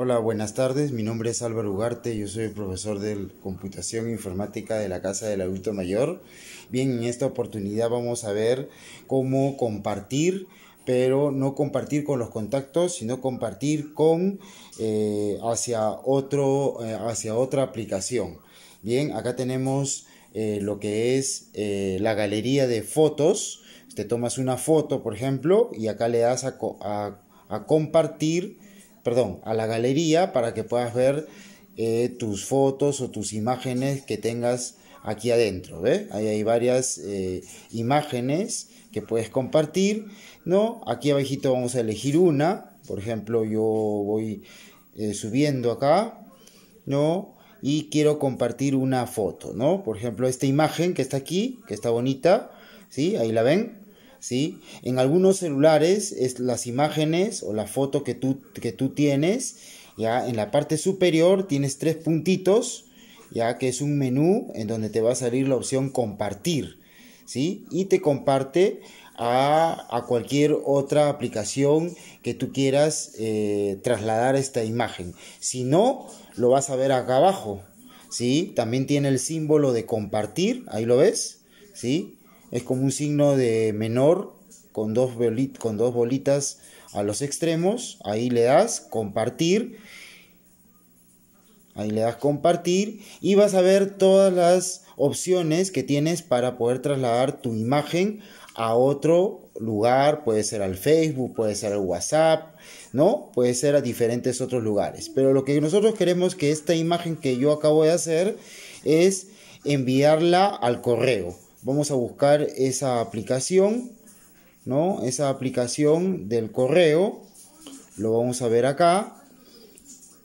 Hola, buenas tardes. Mi nombre es Álvaro Ugarte. Yo soy profesor de computación e informática de la Casa del Adulto Mayor. Bien, en esta oportunidad vamos a ver cómo compartir, pero no compartir con los contactos, sino compartir con eh, hacia otro, eh, hacia otra aplicación. Bien, acá tenemos eh, lo que es la galería de fotos. Te tomas una foto, por ejemplo, y acá le das a compartir perdón, a la galería para que puedas ver eh, tus fotos o tus imágenes que tengas aquí adentro. ¿ve? Ahí hay varias eh, imágenes que puedes compartir, ¿no? Aquí abajito vamos a elegir una, por ejemplo, yo voy eh, subiendo acá, ¿no? Y quiero compartir una foto, ¿no? Por ejemplo, esta imagen que está aquí, que está bonita, ¿sí? Ahí la ven, ¿sí? En algunos celulares es las imágenes o la foto que tú, que tú tienes, ya en la parte superior tienes tres puntitos, ya que es un menú en donde te va a salir la opción compartir, ¿sí? Y te comparte a, a cualquier otra aplicación que tú quieras eh, trasladar esta imagen. Si no, lo vas a ver acá abajo, ¿sí? También tiene el símbolo de compartir, ahí lo ves, ¿sí? es como un signo de menor con dos, con dos bolitas a los extremos. Ahí le das compartir. Ahí le das compartir y vas a ver todas las opciones que tienes para poder trasladar tu imagen a otro lugar, puede ser al Facebook, puede ser al WhatsApp, ¿no? Puede ser a diferentes otros lugares. Pero lo que nosotros queremos que esta imagen que yo acabo de hacer es enviarla al correo vamos a buscar esa aplicación, ¿no? Esa aplicación del correo, lo vamos a ver acá,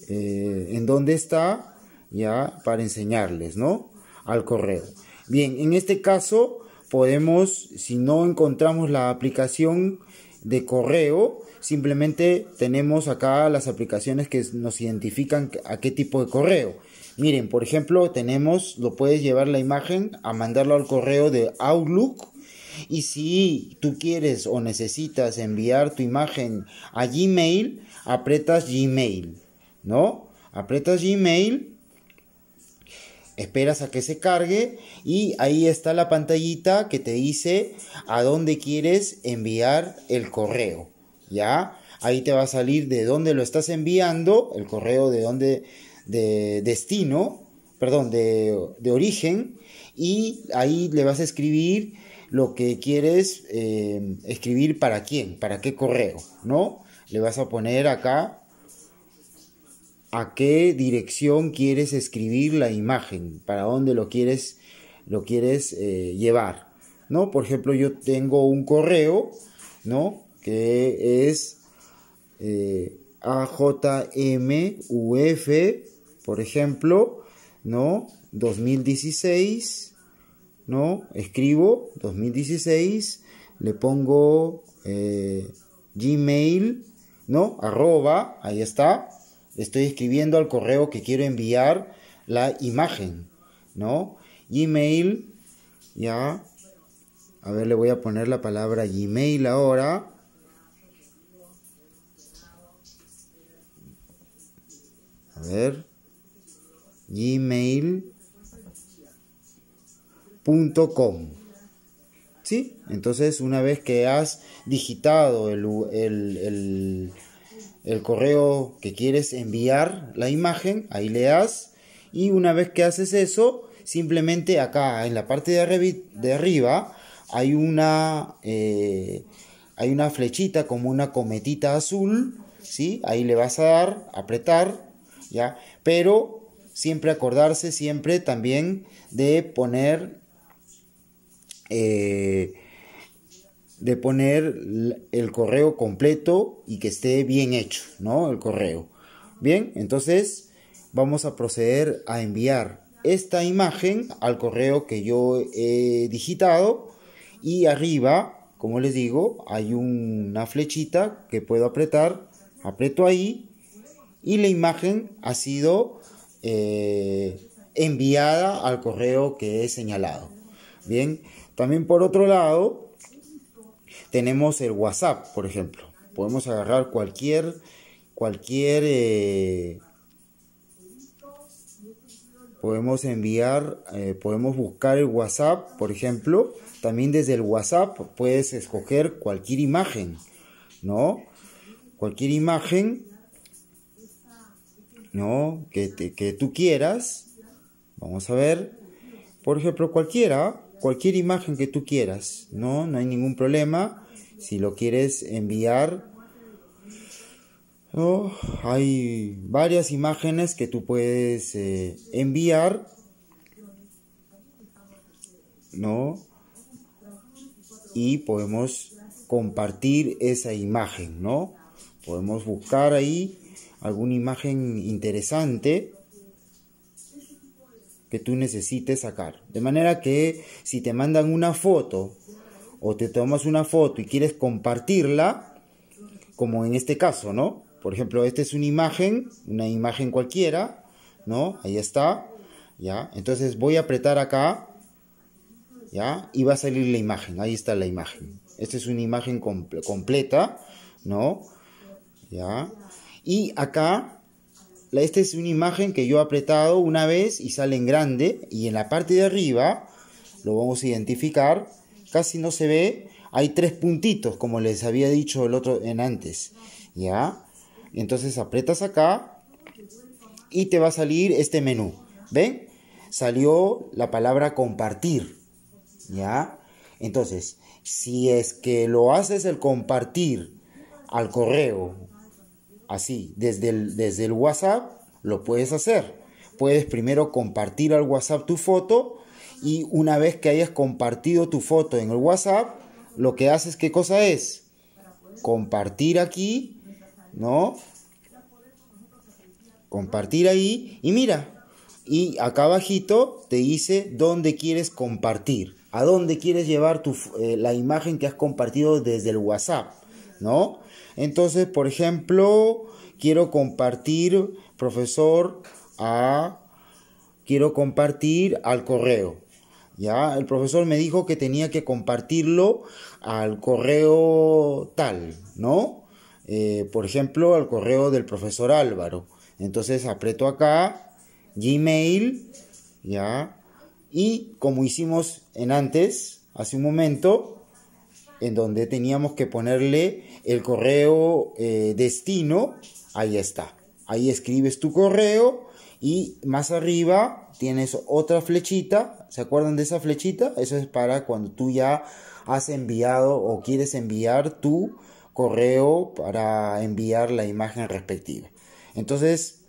eh, en dónde está, ya, para enseñarles, ¿no? Al correo. Bien, en este caso podemos, si no encontramos la aplicación de correo, simplemente tenemos acá las aplicaciones que nos identifican a qué tipo de correo. Miren, por ejemplo, tenemos, lo puedes llevar la imagen a mandarlo al correo de Outlook. Y si tú quieres o necesitas enviar tu imagen a Gmail, apretas Gmail, ¿no? Apretas Gmail, esperas a que se cargue y ahí está la pantallita que te dice a dónde quieres enviar el correo, ¿ya? Ahí te va a salir de dónde lo estás enviando, el correo de dónde de destino, perdón, de, de, origen, y ahí le vas a escribir lo que quieres eh, escribir para quién, para qué correo, ¿no? Le vas a poner acá a qué dirección quieres escribir la imagen, para dónde lo quieres, lo quieres eh, llevar, ¿no? Por ejemplo, yo tengo un correo, ¿no? Que es... Eh, F, por ejemplo, ¿no? 2016, ¿no? Escribo 2016, le pongo eh, Gmail, ¿no? Arroba, ahí está. Estoy escribiendo al correo que quiero enviar la imagen, ¿no? Gmail, ya. A ver, le voy a poner la palabra Gmail ahora. A ver. Gmail.com. ¿Sí? Entonces, una vez que has digitado el, correo que quieres enviar, la imagen, ahí le das. Y una vez que haces eso, simplemente acá en la parte de, arriba, de arriba hay una, eh, hay una flechita como una cometita azul. ¿sí? Ahí le vas a dar, apretar pero siempre acordarse, siempre también de poner, eh, de poner el correo completo y que esté bien hecho, ¿no? El correo. Bien, entonces vamos a proceder a enviar esta imagen al correo que yo he digitado y arriba, como les digo, hay una flechita que puedo apretar, aprieto ahí y la imagen ha sido eh, enviada al correo que he señalado. Bien, también por otro lado, tenemos el WhatsApp, por ejemplo. Podemos agarrar cualquier, cualquier, eh, podemos enviar, eh, podemos buscar el WhatsApp, por ejemplo. También desde el WhatsApp puedes escoger cualquier imagen, ¿no? Cualquier imagen ¿no? Que, te, que tú quieras. Vamos a ver. Por ejemplo, cualquiera, cualquier imagen que tú quieras, ¿no? No hay ningún problema. Si lo quieres enviar, ¿no? Hay varias imágenes que tú puedes eh, enviar, ¿no? Y podemos compartir esa imagen, ¿no? Podemos buscar ahí alguna imagen interesante que tú necesites sacar. De manera que si te mandan una foto o te tomas una foto y quieres compartirla, como en este caso, ¿no? Por ejemplo, esta es una imagen, una imagen cualquiera, ¿no? Ahí está, ¿ya? Entonces voy a apretar acá, ¿ya? Y va a salir la imagen, ahí está la imagen. Esta es una imagen completa, ¿no? ¿Ya? Y acá, esta es una imagen que yo he apretado una vez y sale en grande. Y en la parte de arriba, lo vamos a identificar, casi no se ve. Hay tres puntitos, como les había dicho el otro en antes. ¿Ya? Entonces apretas acá y te va a salir este menú. ¿Ven? Salió la palabra compartir. ¿Ya? Entonces, si es que lo haces el compartir al correo Así, desde el, desde el WhatsApp lo puedes hacer. Puedes primero compartir al WhatsApp tu foto y una vez que hayas compartido tu foto en el WhatsApp, lo que haces, ¿qué cosa es? Compartir aquí, ¿no? Compartir ahí y mira, y acá abajito te dice dónde quieres compartir, a dónde quieres llevar tu, eh, la imagen que has compartido desde el WhatsApp. ¿no? Entonces, por ejemplo, quiero compartir, profesor, a... Quiero compartir al correo. Ya, el profesor me dijo que tenía que compartirlo al correo tal, ¿no? Eh, por ejemplo, al correo del profesor Álvaro. Entonces aprieto acá, Gmail, ya. Y como hicimos en antes, hace un momento, en donde teníamos que ponerle el correo eh, destino. Ahí está. Ahí escribes tu correo y más arriba tienes otra flechita. ¿Se acuerdan de esa flechita? Eso es para cuando tú ya has enviado o quieres enviar tu correo para enviar la imagen respectiva. Entonces,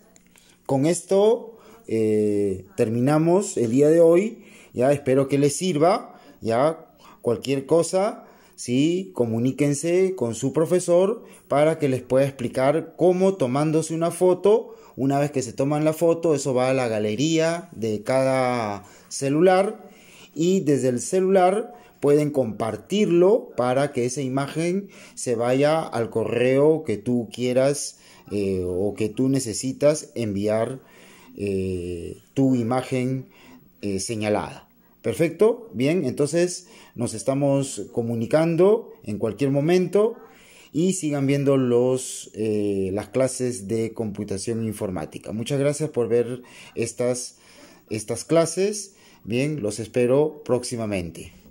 con esto eh, terminamos el día de hoy. Ya espero que les sirva. Ya cualquier cosa ¿sí? Comuníquense con su profesor para que les pueda explicar cómo tomándose una foto, una vez que se toman la foto, eso va a la galería de cada celular y desde el celular pueden compartirlo para que esa imagen se vaya al correo que tú quieras eh, o que tú necesitas enviar eh, tu imagen eh, señalada. Perfecto, bien, entonces nos estamos comunicando en cualquier momento y sigan viendo los, eh, las clases de computación informática. Muchas gracias por ver estas, estas clases. Bien, los espero próximamente.